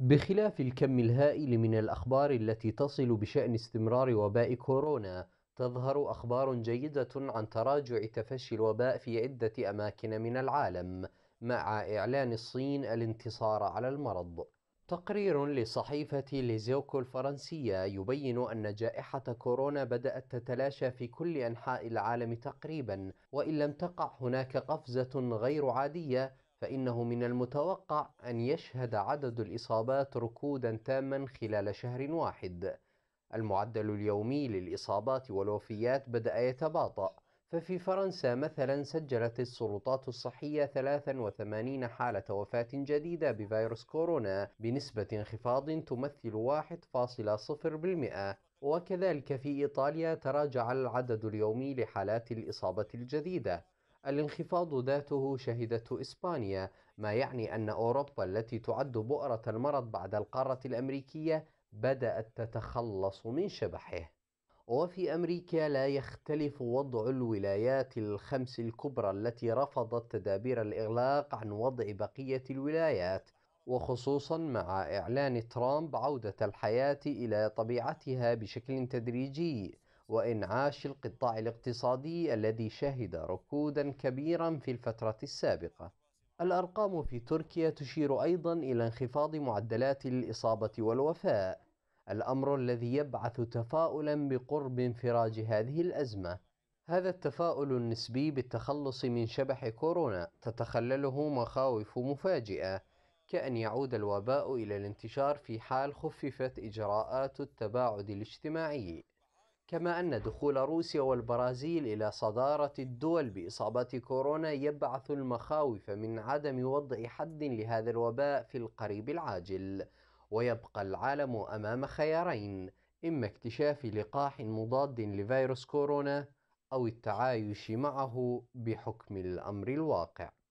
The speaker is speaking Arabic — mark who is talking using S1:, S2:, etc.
S1: بخلاف الكم الهائل من الأخبار التي تصل بشأن استمرار وباء كورونا تظهر أخبار جيدة عن تراجع تفشي الوباء في عدة أماكن من العالم مع إعلان الصين الانتصار على المرض تقرير لصحيفة ليزيوكو الفرنسية يبين أن جائحة كورونا بدأت تتلاشى في كل أنحاء العالم تقريبا وإن لم تقع هناك قفزة غير عادية فإنه من المتوقع أن يشهد عدد الإصابات ركودا تاما خلال شهر واحد المعدل اليومي للإصابات والوفيات بدأ يتباطأ ففي فرنسا مثلا سجلت السلطات الصحية 83 حالة وفاة جديدة بفيروس كورونا بنسبة انخفاض تمثل 1.0% وكذلك في إيطاليا تراجع العدد اليومي لحالات الإصابة الجديدة الانخفاض ذاته شهدته إسبانيا ما يعني أن أوروبا التي تعد بؤرة المرض بعد القارة الأمريكية بدأت تتخلص من شبحه وفي أمريكا لا يختلف وضع الولايات الخمس الكبرى التي رفضت تدابير الإغلاق عن وضع بقية الولايات وخصوصا مع إعلان ترامب عودة الحياة إلى طبيعتها بشكل تدريجي وإنعاش القطاع الاقتصادي الذي شهد ركودا كبيرا في الفترة السابقة. الأرقام في تركيا تشير أيضا إلى انخفاض معدلات الإصابة والوفاء الأمر الذي يبعث تفاؤلا بقرب انفراج هذه الأزمة. هذا التفاؤل النسبي بالتخلص من شبح كورونا تتخلله مخاوف مفاجئة كأن يعود الوباء إلى الانتشار في حال خففت إجراءات التباعد الاجتماعي كما أن دخول روسيا والبرازيل إلى صدارة الدول بإصابة كورونا يبعث المخاوف من عدم وضع حد لهذا الوباء في القريب العاجل ويبقى العالم أمام خيارين إما اكتشاف لقاح مضاد لفيروس كورونا أو التعايش معه بحكم الأمر الواقع